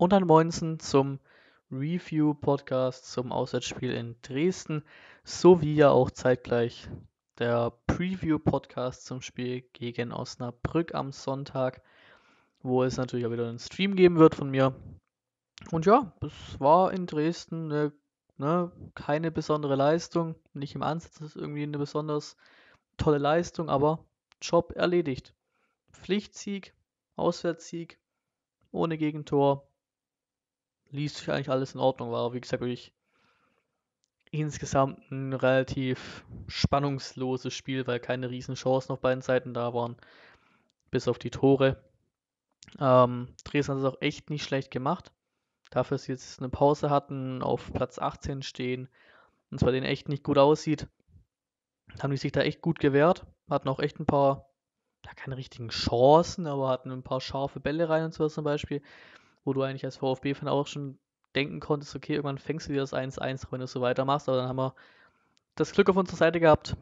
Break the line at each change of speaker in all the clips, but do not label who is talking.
und dann Moinsen zum Review-Podcast zum Auswärtsspiel in Dresden, sowie ja auch zeitgleich der Preview-Podcast zum Spiel gegen Osnabrück am Sonntag, wo es natürlich auch wieder einen Stream geben wird von mir. Und ja, es war in Dresden eine, ne, keine besondere Leistung, nicht im Ansatz ist irgendwie eine besonders tolle Leistung, aber Job erledigt. Pflichtsieg, Auswärtssieg, ohne Gegentor, ließ sich eigentlich alles in Ordnung. War, wie gesagt, wirklich insgesamt ein relativ spannungsloses Spiel, weil keine riesen Chancen auf beiden Seiten da waren, bis auf die Tore. Ähm, Dresden hat es auch echt nicht schlecht gemacht. Dafür, dass sie jetzt eine Pause hatten, auf Platz 18 stehen und zwar denen echt nicht gut aussieht, haben die sich da echt gut gewehrt, hatten auch echt ein paar, ja, keine richtigen Chancen, aber hatten ein paar scharfe Bälle rein und sowas zum Beispiel wo du eigentlich als VfB-Fan auch schon denken konntest, okay, irgendwann fängst du dir das 1-1, wenn du es so weitermachst. Aber dann haben wir das Glück auf unserer Seite gehabt.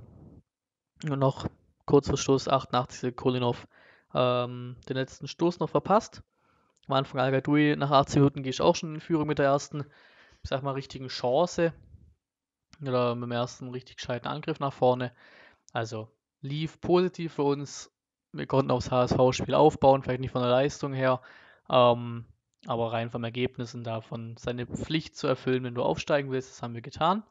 Und noch kurz vor Stoß 88. Kolinov ähm, den letzten Stoß noch verpasst. Am Anfang al nach 18 Minuten gehe ich auch schon in Führung mit der ersten, ich sag mal, richtigen Chance. Oder mit dem ersten richtig gescheiten Angriff nach vorne. Also lief positiv für uns. Wir konnten aufs HSV-Spiel aufbauen, vielleicht nicht von der Leistung her. Ähm, aber rein vom Ergebnissen davon, seine Pflicht zu erfüllen, wenn du aufsteigen willst, das haben wir getan.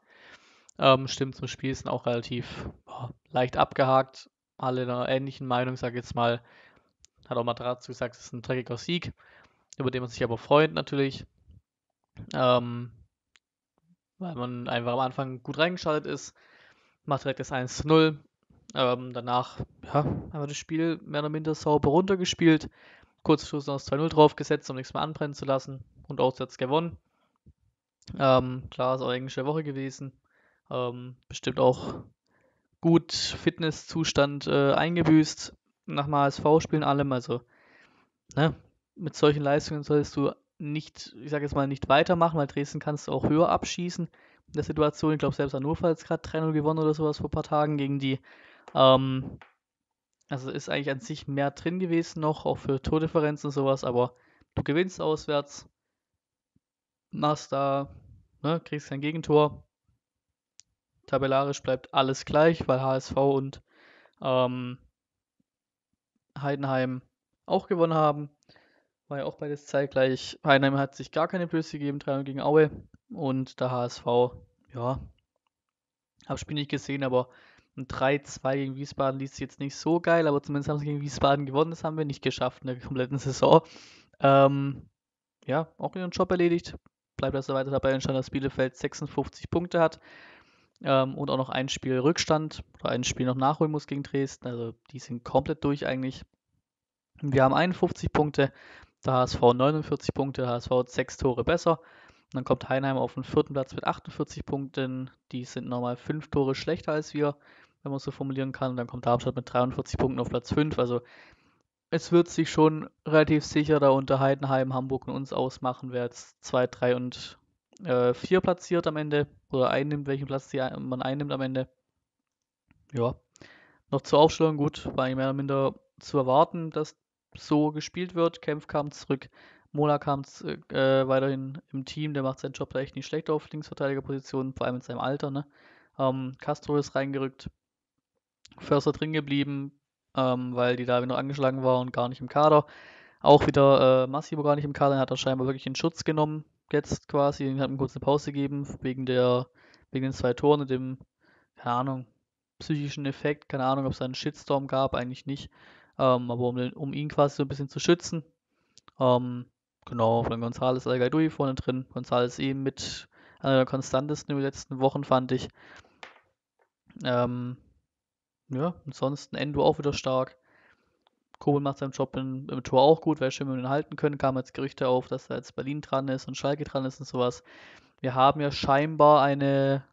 Ähm, stimmt zum Spiel ist auch relativ boah, leicht abgehakt. Alle in einer ähnlichen Meinung, sag jetzt mal. Hat auch Matratz gesagt, es ist ein dreckiger Sieg, über den man sich aber freut natürlich. Ähm, weil man einfach am Anfang gut reingeschaltet ist, macht direkt das 1 0. Ähm, danach, ja, haben wir das Spiel mehr oder minder sauber runtergespielt. Kurzschluss noch das 2-0 draufgesetzt, um nichts mehr anbrennen zu lassen und auswärts gewonnen. Ähm, klar, ist auch englische Woche gewesen. Ähm, bestimmt auch gut Fitnesszustand äh, eingebüßt nach dem HSV-Spielen allem. Also ne, mit solchen Leistungen solltest du nicht, ich sage jetzt mal, nicht weitermachen, weil Dresden kannst du auch höher abschießen in der Situation. Ich glaube, selbst Hannover hat gerade 3-0 gewonnen oder sowas vor ein paar Tagen gegen die. Ähm, also ist eigentlich an sich mehr drin gewesen noch, auch für Tordifferenzen und sowas, aber du gewinnst auswärts, machst da, ne, kriegst kein Gegentor. Tabellarisch bleibt alles gleich, weil HSV und ähm, Heidenheim auch gewonnen haben. War ja auch beides zeitgleich. Heidenheim hat sich gar keine Blöße gegeben, 3 gegen Aue. Und der HSV, ja, habe Spiel nicht gesehen, aber und 3-2 gegen Wiesbaden liest jetzt nicht so geil, aber zumindest haben sie gegen Wiesbaden gewonnen. Das haben wir nicht geschafft in der kompletten Saison. Ähm, ja, auch ihren Job erledigt. Bleibt also weiter dabei entstanden, dass Bielefeld 56 Punkte hat ähm, und auch noch ein Spiel Rückstand oder ein Spiel noch nachholen muss gegen Dresden. Also die sind komplett durch eigentlich. Wir haben 51 Punkte, der HSV 49 Punkte, der HSV 6 Tore besser. Und dann kommt Heinheim auf den vierten Platz mit 48 Punkten. Die sind nochmal 5 Tore schlechter als wir wenn man es so formulieren kann. dann kommt Darmstadt mit 43 Punkten auf Platz 5. Also es wird sich schon relativ sicher da unter Heidenheim, Hamburg und uns ausmachen, wer jetzt 2, 3 und 4 äh, platziert am Ende oder einnimmt, welchen Platz man einnimmt am Ende. Ja, noch zur Aufstellung gut, war mehr oder minder zu erwarten, dass so gespielt wird. Kempf kam zurück, Mola kam äh, weiterhin im Team, der macht seinen Job da echt nicht schlecht auf Linksverteidigerpositionen, vor allem in seinem Alter. Ne? Ähm, Castro ist reingerückt, Förster drin geblieben, ähm, weil die da noch angeschlagen war und gar nicht im Kader. Auch wieder äh, Massivo gar nicht im Kader, hat er scheinbar wirklich in Schutz genommen, jetzt quasi. Den hat ihm kurz eine Pause gegeben, wegen, der, wegen den zwei Toren und dem, keine Ahnung, psychischen Effekt. Keine Ahnung, ob es einen Shitstorm gab, eigentlich nicht. Ähm, aber um, den, um, ihn quasi so ein bisschen zu schützen. Ähm, genau, von Gonzales Algaidui vorne drin. Gonzales eben eh mit einer der konstantesten in den letzten Wochen, fand ich. Ähm, ja, ansonsten Endo auch wieder stark. Kobel macht seinen Job in, im Tor auch gut, weil schön, wenn ihn halten können, kamen jetzt Gerüchte auf, dass da jetzt Berlin dran ist und Schalke dran ist und sowas. Wir haben ja scheinbar eine,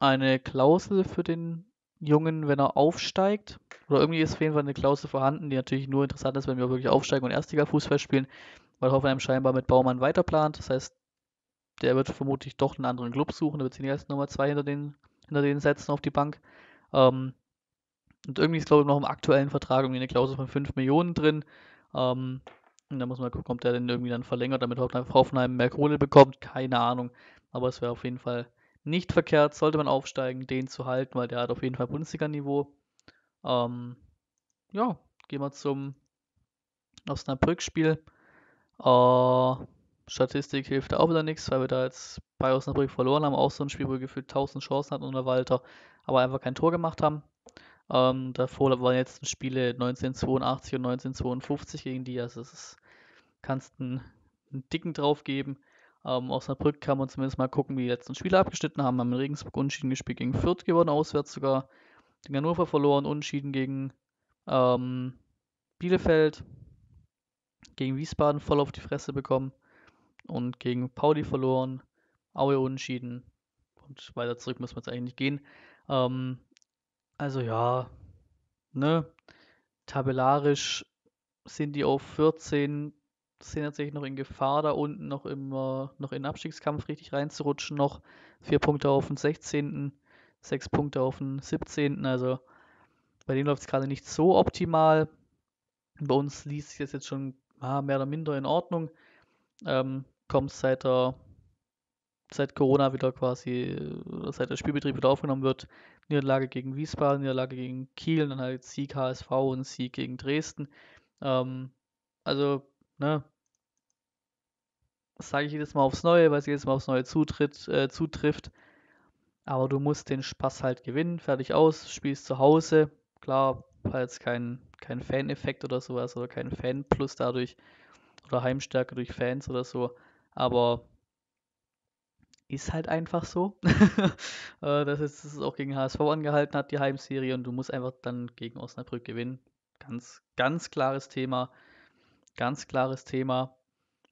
eine Klausel für den Jungen, wenn er aufsteigt. Oder irgendwie ist auf jeden Fall eine Klausel vorhanden, die natürlich nur interessant ist, wenn wir wirklich aufsteigen und Erstliga-Fußball spielen, weil Hoffenheim scheinbar mit Baumann weiterplant. Das heißt, der wird vermutlich doch einen anderen Club suchen, da wird sich erst Nummer zwei hinter den, hinter den setzen auf die Bank. Ähm, und irgendwie ist, glaube ich, noch im aktuellen Vertrag irgendwie eine Klausel von 5 Millionen drin. Ähm, und da muss man gucken, ob der denn irgendwie dann verlängert, damit Hoffenheim mehr Kohle bekommt. Keine Ahnung. Aber es wäre auf jeden Fall nicht verkehrt, sollte man aufsteigen, den zu halten, weil der hat auf jeden Fall Bundesliga-Niveau. Ähm, ja, gehen wir zum Osnabrück-Spiel. Äh, Statistik hilft auch wieder nichts, weil wir da jetzt bei Osnabrück verloren haben. Auch so ein Spiel, wo wir gefühlt 1000 Chancen hatten unter Walter, aber einfach kein Tor gemacht haben. Ähm, davor waren jetzt Spiele 1982 und 1952 gegen die, also es kannst einen, einen dicken drauf geben. Ähm, Osnabrück kann man zumindest mal gucken, wie die letzten Spiele abgeschnitten haben. Haben in Regensburg unentschieden gespielt gegen Fürth gewonnen, auswärts sogar. Den Hannover verloren, unentschieden gegen ähm, Bielefeld. Gegen Wiesbaden voll auf die Fresse bekommen. Und gegen Pauli verloren. Aue unentschieden. Und weiter zurück müssen wir jetzt eigentlich nicht gehen. Ähm, also ja, ne? Tabellarisch sind die auf 14, sind tatsächlich noch in Gefahr, da unten noch im äh, noch in den Abstiegskampf richtig reinzurutschen. Noch vier Punkte auf den 16., sechs Punkte auf den 17. Also bei denen läuft es gerade nicht so optimal. Bei uns liest sich das jetzt schon ah, mehr oder minder in Ordnung. Ähm, kommt seit der seit Corona wieder quasi, äh, seit der Spielbetrieb wieder aufgenommen wird, Niederlage gegen Wiesbaden, Niederlage gegen Kiel, dann halt Sieg HSV und Sieg gegen Dresden. Ähm, also, ne, das sage ich jedes Mal aufs Neue, weil es jedes Mal aufs Neue zutritt, äh, zutrifft. Aber du musst den Spaß halt gewinnen, fertig aus, spielst zu Hause. Klar, war jetzt kein, kein Fan-Effekt oder sowas oder kein Fan-Plus dadurch oder Heimstärke durch Fans oder so. Aber ist halt einfach so, dass jetzt es auch gegen HSV angehalten hat, die Heimserie, und du musst einfach dann gegen Osnabrück gewinnen. Ganz, ganz klares Thema. Ganz klares Thema.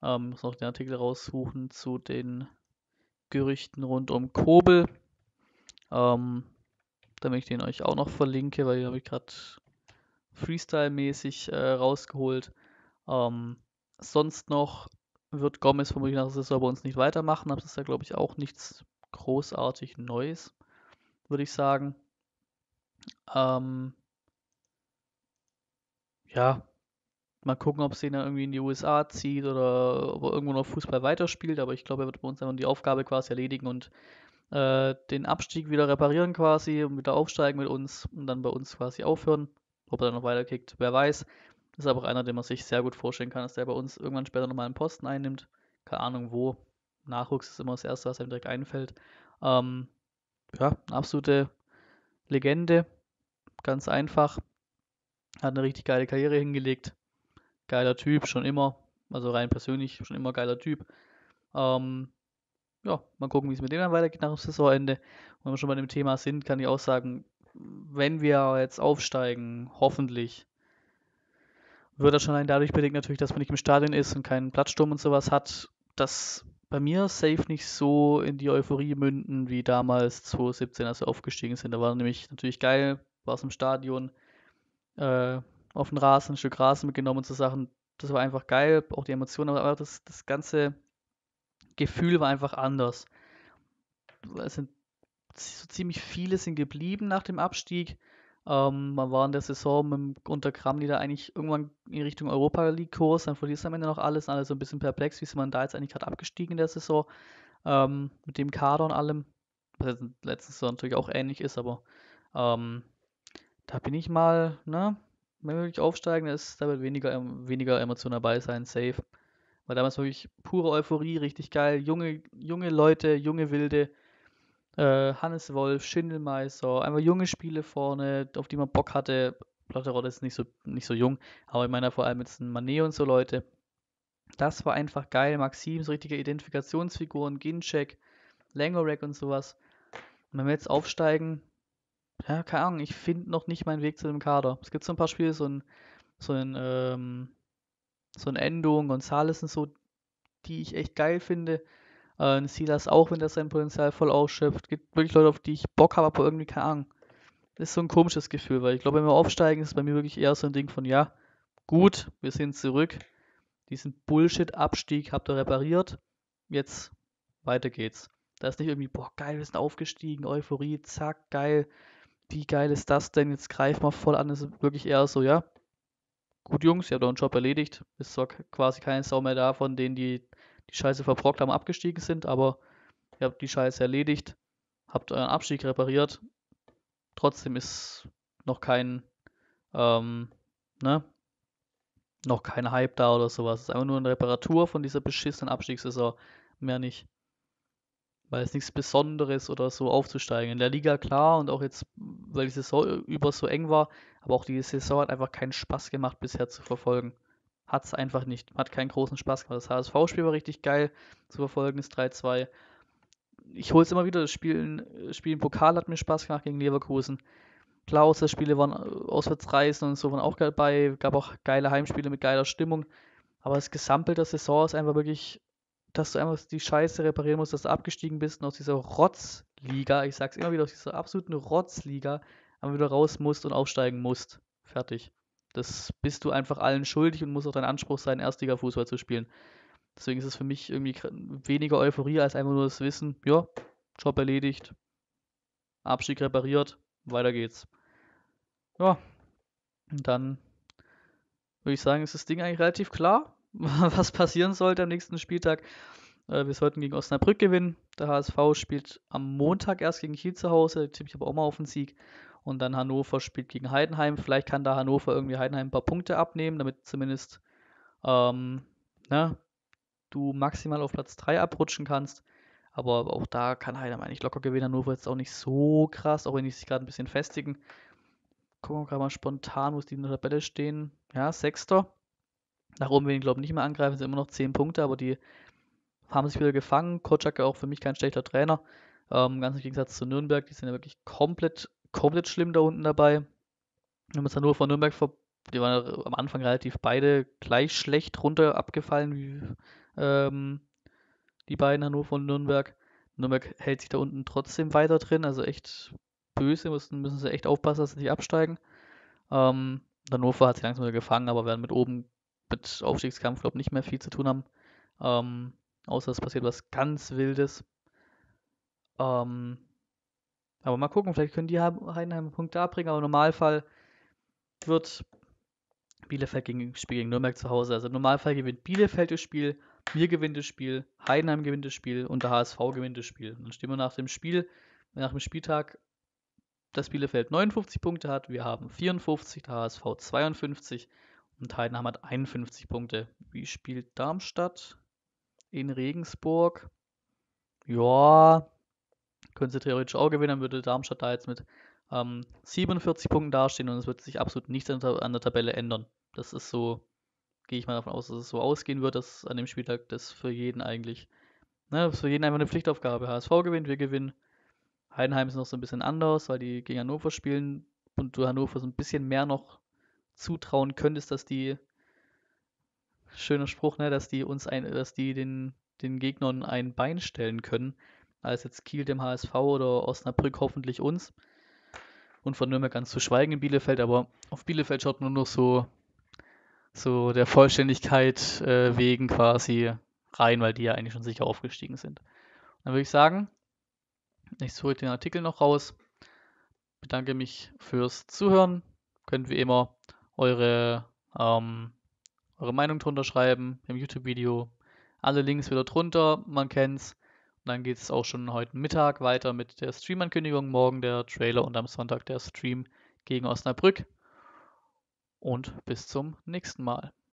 Ähm, muss noch den Artikel raussuchen zu den Gerüchten rund um Kobel. Ähm, damit ich den euch auch noch verlinke, weil den habe ich gerade Freestyle-mäßig äh, rausgeholt. Ähm, sonst noch wird Gomez vermutlich nach der Saison bei uns nicht weitermachen, aber das ist ja, glaube ich, auch nichts großartig Neues, würde ich sagen. Ähm, ja, mal gucken, ob es den dann irgendwie in die USA zieht oder ob er irgendwo noch Fußball weiterspielt, aber ich glaube, er wird bei uns einfach die Aufgabe quasi erledigen und äh, den Abstieg wieder reparieren quasi und wieder aufsteigen mit uns und dann bei uns quasi aufhören. Ob er dann noch weiterkickt, wer weiß. Ist aber auch einer, den man sich sehr gut vorstellen kann, dass der bei uns irgendwann später nochmal einen Posten einnimmt. Keine Ahnung wo. Nachwuchs ist immer das Erste, was einem direkt einfällt. Ähm, ja, eine absolute Legende. Ganz einfach. Hat eine richtig geile Karriere hingelegt. Geiler Typ, schon immer. Also rein persönlich, schon immer geiler Typ. Ähm, ja, mal gucken, wie es mit dem dann weitergeht nach dem Saisonende. Und wenn wir schon bei dem Thema sind, kann ich auch sagen, wenn wir jetzt aufsteigen, hoffentlich, wird das schon allein dadurch bedingt natürlich, dass man nicht im Stadion ist und keinen Platzsturm und sowas hat, dass bei mir safe nicht so in die Euphorie münden wie damals 2017, als wir aufgestiegen sind. Da war nämlich natürlich geil, war es im Stadion, äh, auf den Rasen, ein Stück Rasen mitgenommen und so Sachen. Das war einfach geil, auch die Emotionen, aber das, das ganze Gefühl war einfach anders. Es sind so ziemlich viele sind geblieben nach dem Abstieg. Ähm, man war in der Saison mit, unter Kramny da eigentlich irgendwann in Richtung Europa League-Kurs, dann verliert es am Ende noch alles, und alle so ein bisschen perplex, wie ist man da jetzt eigentlich gerade abgestiegen in der Saison, ähm, mit dem Kader und allem, was letztens natürlich auch ähnlich ist, aber ähm, da bin ich mal, ne, wenn wir wirklich aufsteigen, ist, da wird weniger, ähm, weniger Emotion dabei sein, safe. Weil damals wirklich pure Euphorie, richtig geil, junge, junge Leute, junge Wilde, äh, Hannes Wolf, Schindelmeister, einfach junge Spiele vorne, auf die man Bock hatte. Lotterotte ist nicht so, nicht so jung, aber ich meine vor allem jetzt ein Mané und so Leute. Das war einfach geil. Maxim, so richtige Identifikationsfiguren, Ginchek, Langorek und sowas. Und wenn wir jetzt aufsteigen, ja, keine Ahnung, ich finde noch nicht meinen Weg zu dem Kader. Es gibt so ein paar Spiele, so ein, so ein, ähm, so ein Endo Gonzales und so, die ich echt geil finde. Äh, Silas auch, wenn der sein Potenzial voll ausschöpft. Gibt wirklich Leute, auf die ich Bock habe, aber irgendwie keine Ahnung. Das ist so ein komisches Gefühl, weil ich glaube, wenn wir aufsteigen, ist bei mir wirklich eher so ein Ding von, ja, gut, wir sind zurück. Diesen Bullshit-Abstieg habt ihr repariert. Jetzt weiter geht's. Da ist nicht irgendwie, boah, geil, wir sind aufgestiegen, Euphorie, zack, geil. Wie geil ist das denn? Jetzt greifen wir voll an. Das ist wirklich eher so, ja, gut, Jungs, ihr habt euren Job erledigt. Ist zwar quasi keine Sau mehr da von denen, die die Scheiße verbrockt haben, abgestiegen sind, aber ihr habt die Scheiße erledigt, habt euren Abstieg repariert. Trotzdem ist noch kein, ähm, ne, noch kein Hype da oder sowas. Es ist einfach nur eine Reparatur von dieser beschissenen Abstiegssaison, mehr nicht. Weil es nichts Besonderes oder so aufzusteigen. In der Liga klar und auch jetzt, weil die Saison über so eng war, aber auch die Saison hat einfach keinen Spaß gemacht bisher zu verfolgen hat es einfach nicht. Hat keinen großen Spaß gemacht. Das HSV-Spiel war richtig geil zu verfolgen, das 3-2. Ich hole es immer wieder. Das Spiel, äh, Spiel im Pokal hat mir Spaß gemacht gegen Leverkusen. Klar, Auswärtsspiele waren äh, Auswärtsreisen und so waren auch dabei. Gab auch geile Heimspiele mit geiler Stimmung. Aber das Gesamtbild der Saison ist einfach wirklich, dass du einfach die Scheiße reparieren musst, dass du abgestiegen bist und aus dieser Rotzliga, ich sag's immer wieder, aus dieser absoluten Rotzliga, einfach wieder raus musst und aufsteigen musst. Fertig. Das bist du einfach allen schuldig und muss auch dein Anspruch sein, Erstliga-Fußball zu spielen. Deswegen ist es für mich irgendwie weniger Euphorie als einfach nur das Wissen, ja, Job erledigt, Abstieg repariert, weiter geht's. Ja, und dann würde ich sagen, ist das Ding eigentlich relativ klar, was passieren sollte am nächsten Spieltag. Äh, wir sollten gegen Osnabrück gewinnen. Der HSV spielt am Montag erst gegen Kiel zu Hause. Tippe ich aber auch mal auf den Sieg und dann Hannover spielt gegen Heidenheim. Vielleicht kann da Hannover irgendwie Heidenheim ein paar Punkte abnehmen, damit zumindest ähm, ne, du maximal auf Platz 3 abrutschen kannst. Aber auch da kann Heidenheim eigentlich locker gewinnen. Hannover ist auch nicht so krass, auch wenn die sich gerade ein bisschen festigen. Gucken wir gerade mal spontan, wo die in der Tabelle stehen. Ja, Sechster. Nach oben werden ich glaube nicht mehr angreifen, sind immer noch 10 Punkte, aber die haben sich wieder gefangen. Kotschak auch für mich kein schlechter Trainer. Ähm, ganz im Gegensatz zu Nürnberg, die sind ja wirklich komplett komplett schlimm da unten dabei. Wir haben uns dann nur von Nürnberg vor. Die waren am Anfang relativ beide gleich schlecht runter abgefallen wie ähm, die beiden Hannover und Nürnberg. Nürnberg hält sich da unten trotzdem weiter drin, also echt böse, müssen, müssen sie echt aufpassen, dass sie nicht absteigen. Ähm, Hannover hat sich langsam wieder gefangen, aber werden mit oben, mit Aufstiegskampf, glaube ich, nicht mehr viel zu tun haben. Ähm, außer es passiert was ganz Wildes. Ähm, aber mal gucken, vielleicht können die Heidenheim Punkte abbringen, aber im Normalfall wird Bielefeld gegen Spiel gegen Nürnberg zu Hause. Also im Normalfall gewinnt Bielefeld das Spiel, mir gewinnt das Spiel, Heidenheim gewinnt das Spiel und der HSV gewinnt das Spiel. dann stehen wir nach dem Spiel, nach dem Spieltag, dass Bielefeld 59 Punkte hat, wir haben 54, der HSV 52 und Heidenheim hat 51 Punkte. Wie spielt Darmstadt in Regensburg? Ja, können sie theoretisch auch gewinnen, würde Darmstadt da jetzt mit ähm, 47 Punkten dastehen und es wird sich absolut nichts an der, an der Tabelle ändern. Das ist so, gehe ich mal davon aus, dass es so ausgehen wird, dass an dem Spieltag das für jeden eigentlich, ne, für jeden einfach eine Pflichtaufgabe. HSV gewinnt, wir gewinnen. Heidenheim ist noch so ein bisschen anders, weil die gegen Hannover spielen und du Hannover so ein bisschen mehr noch zutrauen könntest, dass die schöner Spruch, ne, dass die uns ein, dass die den, den Gegnern ein Bein stellen können als jetzt Kiel dem HSV oder Osnabrück hoffentlich uns. Und von Nürnberg ganz zu schweigen in Bielefeld, aber auf Bielefeld schaut man nur noch so, so der Vollständigkeit äh, wegen quasi rein, weil die ja eigentlich schon sicher aufgestiegen sind. Und dann würde ich sagen, ich suche den Artikel noch raus. Bedanke mich fürs Zuhören. Könnt wie immer eure, ähm, eure Meinung drunter schreiben im YouTube-Video. Alle Links wieder drunter, man kennt's. Dann geht es auch schon heute Mittag weiter mit der Stream-Ankündigung, morgen der Trailer und am Sonntag der Stream gegen Osnabrück. Und bis zum nächsten Mal.